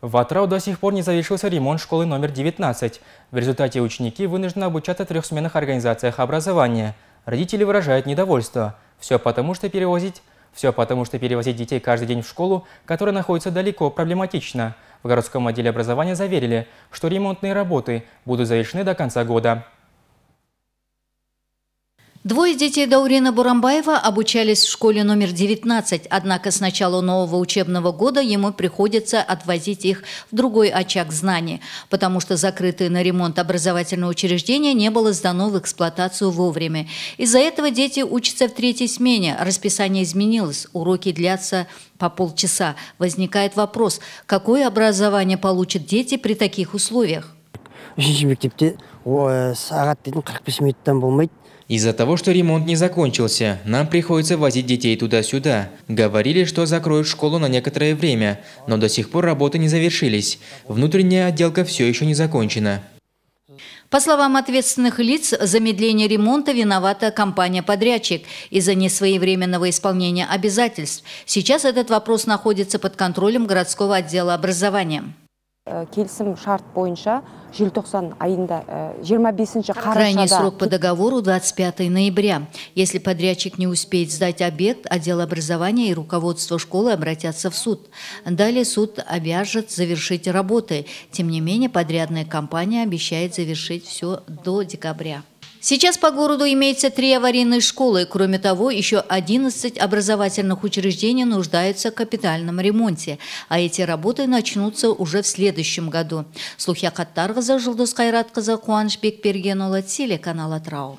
В Атрау до сих пор не завершился ремонт школы номер 19. В результате ученики вынуждены обучаться в трехсменных организациях образования. Родители выражают недовольство. Все потому, что перевозить все потому, что перевозить детей каждый день в школу, которая находится далеко, проблематично. В городском отделе образования заверили, что ремонтные работы будут завершены до конца года. Двое детей Даурина Бурамбаева обучались в школе номер 19, однако с начала нового учебного года ему приходится отвозить их в другой очаг знаний, потому что закрытое на ремонт образовательное учреждение не было сдано в эксплуатацию вовремя. Из-за этого дети учатся в третьей смене, расписание изменилось, уроки длятся по полчаса. Возникает вопрос, какое образование получат дети при таких условиях? Э, из-за того, что ремонт не закончился, нам приходится возить детей туда-сюда. Говорили, что закроют школу на некоторое время, но до сих пор работы не завершились. Внутренняя отделка все еще не закончена. По словам ответственных лиц, замедление ремонта виновата компания-подрядчик из-за несвоевременного исполнения обязательств. Сейчас этот вопрос находится под контролем городского отдела образования. Э, келісім шарт бойынша желтоқсан айында 25-ші э, Крайний срок по договору 25 ноября. Если подрядчик не успеет сдать объект, отдел образования и руководство школы обратятся в суд. Далее суд обяжет завершить работы. Тем не менее, подрядная компания обещает завершить все до декабря. Сейчас по городу имеется три аварийные школы. Кроме того, еще 11 образовательных учреждений нуждаются в капитальном ремонте. А эти работы начнутся уже в следующем году. Слухи Слухья Каттаргаза, Жилдус Кайратказа, Куаншбек Пергенула, телеканал Атрау.